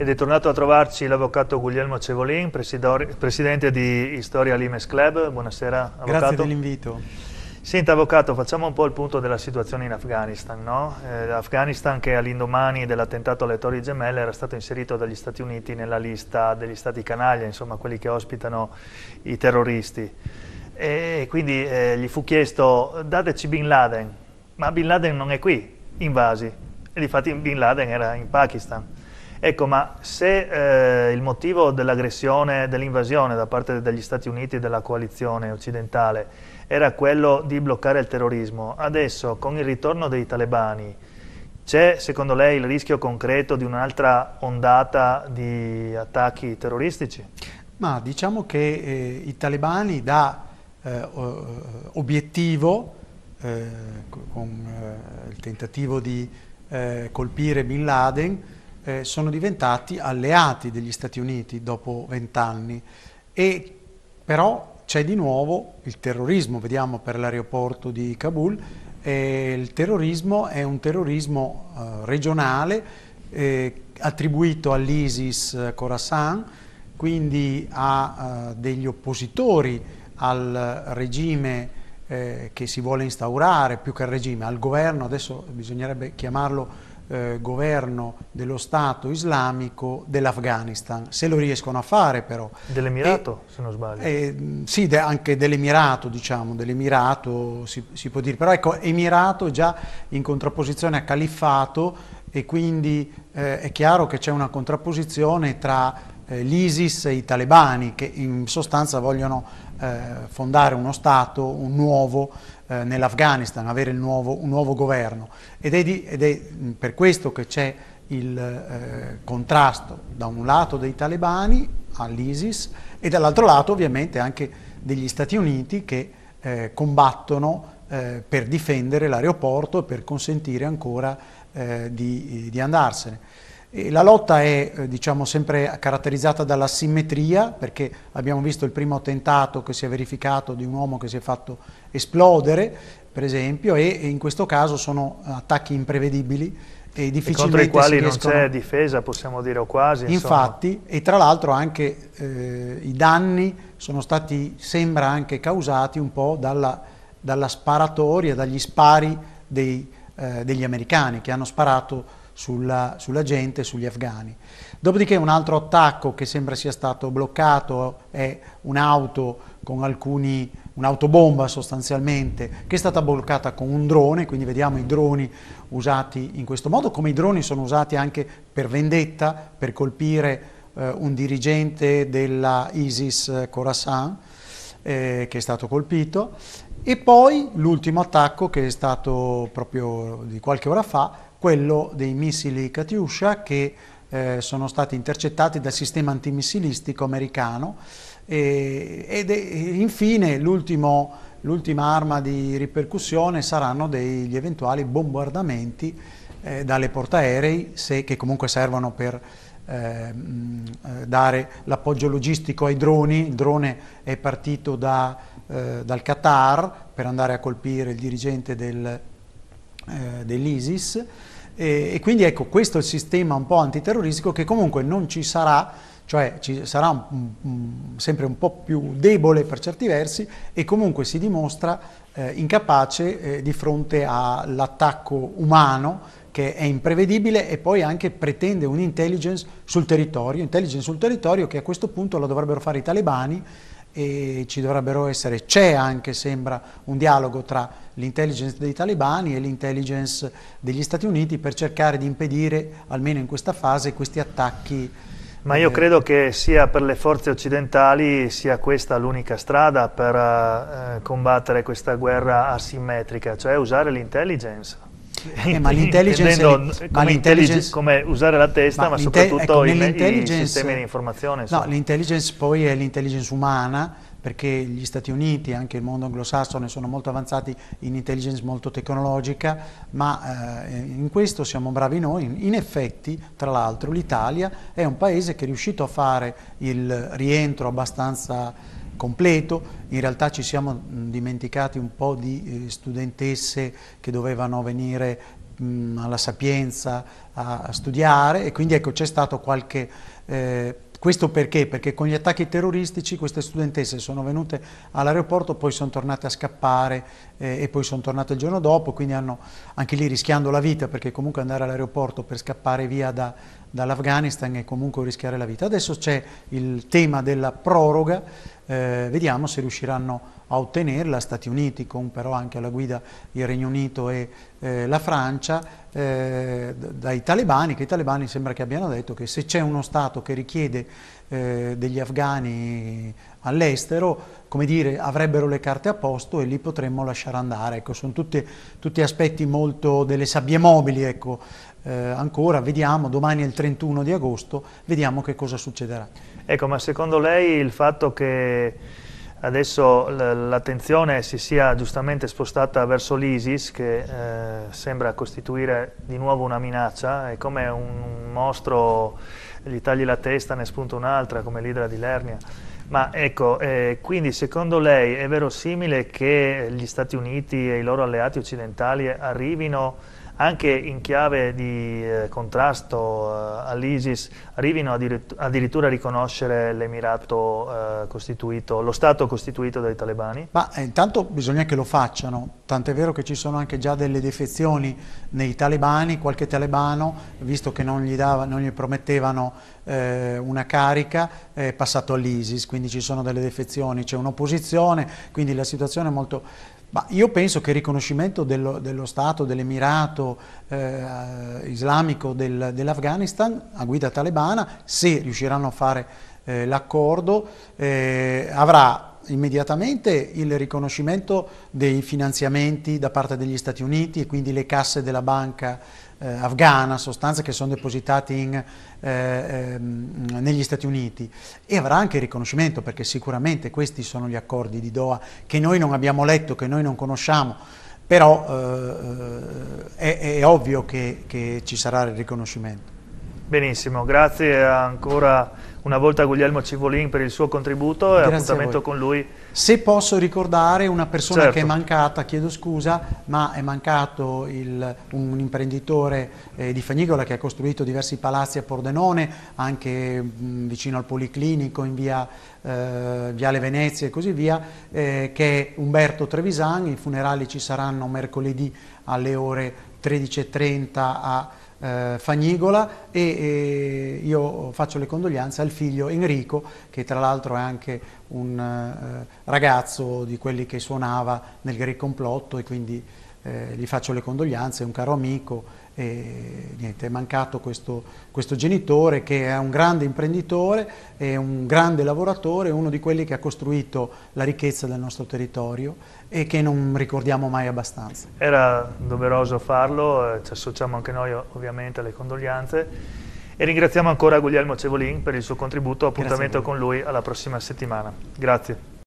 Ed è tornato a trovarci l'avvocato Guglielmo Cevolin, presidente di Historia Limes Club. Buonasera, avvocato. Grazie dell'invito. Senta, avvocato, facciamo un po' il punto della situazione in Afghanistan. No? Eh, L'Afghanistan che all'indomani dell'attentato alle Torri Gemelle era stato inserito dagli Stati Uniti nella lista degli stati canaglia, insomma quelli che ospitano i terroristi. E quindi eh, gli fu chiesto, dateci Bin Laden, ma Bin Laden non è qui, invasi. E difatti Bin Laden era in Pakistan. Ecco, ma se eh, il motivo dell'aggressione, dell'invasione da parte degli Stati Uniti e della coalizione occidentale era quello di bloccare il terrorismo, adesso con il ritorno dei talebani c'è secondo lei il rischio concreto di un'altra ondata di attacchi terroristici? Ma diciamo che eh, i talebani da eh, eh obiettivo, eh, con eh, il tentativo di colpire Bin Laden, eh, sono diventati alleati degli Stati Uniti dopo vent'anni e però c'è di nuovo il terrorismo, vediamo per l'aeroporto di Kabul, eh, il terrorismo è un terrorismo eh, regionale eh, attribuito all'ISIS eh, Khorasan, quindi a eh, degli oppositori al regime eh, che si vuole instaurare, più che al regime, al governo, adesso bisognerebbe chiamarlo eh, governo dello Stato islamico dell'Afghanistan, se lo riescono a fare però. Dell'Emirato, e, se non sbaglio. Eh, sì, de, anche dell'Emirato, diciamo, dell'Emirato si, si può dire, però ecco, Emirato è già in contrapposizione a califfato e quindi eh, è chiaro che c'è una contrapposizione tra eh, l'ISIS e i talebani che in sostanza vogliono eh, fondare uno Stato, un nuovo, eh, nell'Afghanistan, avere nuovo, un nuovo governo ed è, di, ed è per questo che c'è il eh, contrasto da un lato dei talebani all'ISIS e dall'altro lato ovviamente anche degli Stati Uniti che eh, combattono eh, per difendere l'aeroporto e per consentire ancora eh, di, di andarsene la lotta è eh, diciamo, sempre caratterizzata dalla simmetria, perché abbiamo visto il primo attentato che si è verificato di un uomo che si è fatto esplodere, per esempio, e, in questo caso sono attacchi imprevedibili e difficilmente e contro i quali non c'è difesa, possiamo dire, o quasi. Infatti, e tra l'altro anche eh, i danni sono stati, sembra anche causati un po' dalla, dalla sparatoria, dagli spari dei, eh, degli americani che hanno sparato sulla, sulla gente, sugli afghani. Dopodiché un altro attacco che sembra sia stato bloccato è un'auto con alcuni un'autobomba sostanzialmente che è stata bloccata con un drone, quindi vediamo i droni usati in questo modo, come i droni sono usati anche per vendetta, per colpire eh, un dirigente della ISIS eh, Khorasan eh, che è stato colpito e poi l'ultimo attacco che è stato proprio di qualche ora fa quello dei missili Katyusha che eh, sono stati intercettati dal sistema antimissilistico americano e, ed è, infine l'ultima arma di ripercussione saranno degli eventuali bombardamenti eh, dalle portaerei se, che comunque servono per eh, dare l'appoggio logistico ai droni, il drone è partito da, eh, dal Qatar per andare a colpire il dirigente del eh, dell'ISIS e, e, quindi ecco questo è il sistema un po' antiterroristico che comunque non ci sarà, cioè ci sarà un, un, sempre un po' più debole per certi versi e comunque si dimostra eh, incapace eh, di fronte all'attacco umano che è imprevedibile e poi anche pretende un'intelligence sul territorio, intelligence sul territorio che a questo punto la dovrebbero fare i talebani e ci dovrebbero essere, c'è anche sembra un dialogo tra l'intelligence dei talebani e l'intelligence degli Stati Uniti per cercare di impedire, almeno in questa fase, questi attacchi. Ma io eh, credo che sia per le forze occidentali sia questa l'unica strada per eh, combattere questa guerra asimmetrica, cioè usare l'intelligence. Eh, ma l'intelligence, è, ma l'intelligence come usare la testa, ma, ma soprattutto ecco, i, i sistemi di informazione. Insomma. No, l'intelligence poi è l'intelligence umana, perché gli Stati Uniti, anche il mondo anglosassone, sono molto avanzati in intelligence molto tecnologica, ma eh, in questo siamo bravi noi. In effetti, tra l'altro, l'Italia è un paese che è riuscito a fare il rientro abbastanza completo, in realtà ci siamo dimenticati un po' di eh, studentesse che dovevano venire alla Sapienza a, a, studiare e quindi ecco c'è stato qualche... Eh, questo perché? Perché con gli attacchi terroristici queste studentesse sono venute all'aeroporto, poi sono tornate a scappare eh, e poi sono tornate il giorno dopo, quindi hanno anche lì rischiando la vita perché comunque andare all'aeroporto per scappare via da dall'Afghanistan e comunque rischiare la vita. Adesso c'è il tema della proroga, eh, vediamo se riusciranno a ottenerla, Stati Uniti con però anche alla guida il Regno Unito e eh, la Francia, eh, dai talebani, che i talebani sembra che abbiano detto che se c'è uno Stato che richiede eh, degli afghani all'estero, come dire, avrebbero le carte a posto e li potremmo lasciare andare. Ecco, sono tutti, tutti aspetti molto delle sabbie mobili, ecco, eh, ancora, vediamo, domani è il 31 di agosto, vediamo che cosa succederà. Ecco, ma secondo lei il fatto che adesso l'attenzione si sia giustamente spostata verso l'ISIS, che eh, sembra costituire di nuovo una minaccia, è come un mostro, gli tagli la testa, ne spunta un'altra, come l'idra di Lernia. Ma ecco, eh, quindi secondo lei è verosimile che gli Stati Uniti e i loro alleati occidentali arrivino anche in chiave di eh, contrasto eh, all'ISIS arrivino addirittura a riconoscere l'Emirato eh, costituito, lo Stato costituito dai talebani? Ma eh, intanto bisogna che lo facciano, tant'è vero che ci sono anche già delle defezioni nei talebani, qualche talebano, visto che non gli, dava, non gli promettevano eh, una carica, è passato all'ISIS, quindi ci sono delle defezioni, c'è un'opposizione, quindi la situazione è molto ma io penso che il riconoscimento dello, dello Stato, dell'Emirato eh, islamico del, dell'Afghanistan a guida talebana, se riusciranno a fare eh, l'accordo, eh, avrà immediatamente il riconoscimento dei finanziamenti da parte degli Stati Uniti e quindi le casse della banca eh, afghana, sostanze che sono depositate in, eh, ehm, negli Stati Uniti e avrà anche il riconoscimento perché sicuramente questi sono gli accordi di Doha che noi non abbiamo letto, che noi non conosciamo, però eh, eh è, è, ovvio che, che ci sarà il riconoscimento. Benissimo, grazie ancora una volta Guglielmo Civolin per il suo contributo e appuntamento con lui. Se posso ricordare una persona certo. che è certo. mancata, chiedo scusa, ma è mancato il, un imprenditore eh, di Fagnicola che ha costruito diversi palazzi a Pordenone, anche mh, vicino al Policlinico, in via eh, Viale Venezia e così via, eh, che è Umberto Trevisan, i funerali ci saranno mercoledì alle ore 13.30 a eh, Fagnigola e, e, io faccio le condoglianze al figlio Enrico che tra l'altro è anche un eh, ragazzo di quelli che suonava nel Greco Complotto e quindi eh, gli faccio le condoglianze, è un caro amico e, niente, è mancato questo, questo, genitore che è un grande imprenditore, è un grande lavoratore, uno di quelli che ha costruito la ricchezza del nostro territorio e che non ricordiamo mai abbastanza. Era doveroso farlo, eh, ci associamo anche noi ovviamente alle condoglianze e ringraziamo ancora Guglielmo Cevolin per il suo contributo, appuntamento con lui alla prossima settimana. Grazie.